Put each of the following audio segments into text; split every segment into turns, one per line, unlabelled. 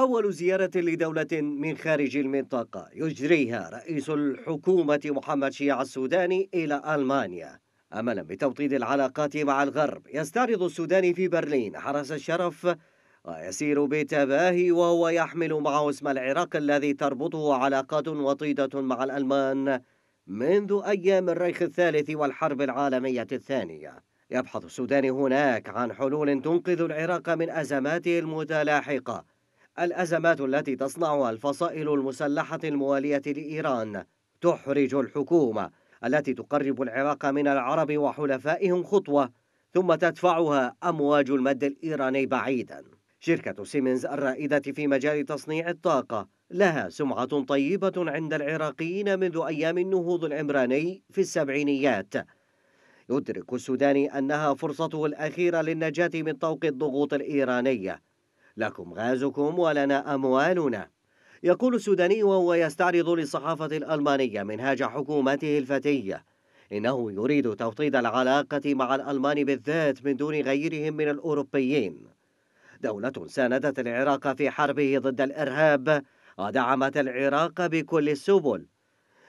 أول زيارة لدولة من خارج المنطقة يجريها رئيس الحكومة محمد شيع السوداني إلى ألمانيا أملا بتوطيد العلاقات مع الغرب يستعرض السوداني في برلين حرس الشرف ويسير بتباهي وهو يحمل معه اسم العراق الذي تربطه علاقات وطيدة مع الألمان منذ أيام الريخ الثالث والحرب العالمية الثانية يبحث السوداني هناك عن حلول تنقذ العراق من أزماته المتلاحقة الأزمات التي تصنعها الفصائل المسلحة الموالية لإيران تحرج الحكومة التي تقرب العراق من العرب وحلفائهم خطوة ثم تدفعها أمواج المد الإيراني بعيدا شركة سيمنز الرائدة في مجال تصنيع الطاقة لها سمعة طيبة عند العراقيين منذ أيام النهوض العمراني في السبعينيات يدرك السوداني أنها فرصته الأخيرة للنجاة من طوق الضغوط الإيرانية لكم غازكم ولنا أموالنا يقول السوداني وهو يستعرض للصحافة الألمانية منهاج حكومته الفتية إنه يريد توطيد العلاقة مع الألمان بالذات من دون غيرهم من الأوروبيين دولة ساندت العراق في حربه ضد الإرهاب ودعمت العراق بكل السبل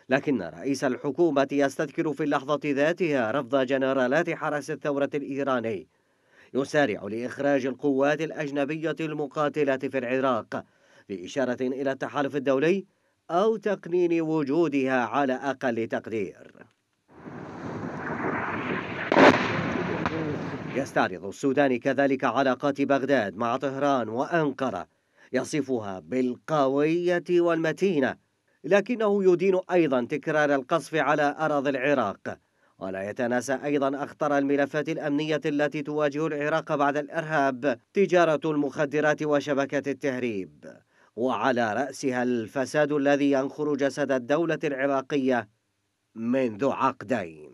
لكن رئيس الحكومة يستذكر في اللحظة ذاتها رفض جنرالات حرس الثورة الإيراني يسارع لإخراج القوات الأجنبية المقاتلة في العراق بإشارة إلى التحالف الدولي أو تقنين وجودها على أقل تقدير يستعرض السودان كذلك علاقات بغداد مع طهران وأنقرة يصفها بالقوية والمتينة لكنه يدين أيضا تكرار القصف على أراضي العراق ولا يتناسى أيضا أخطر الملفات الأمنية التي تواجه العراق بعد الإرهاب تجارة المخدرات وشبكات التهريب وعلى رأسها الفساد الذي ينخر جسد الدولة العراقية منذ عقدين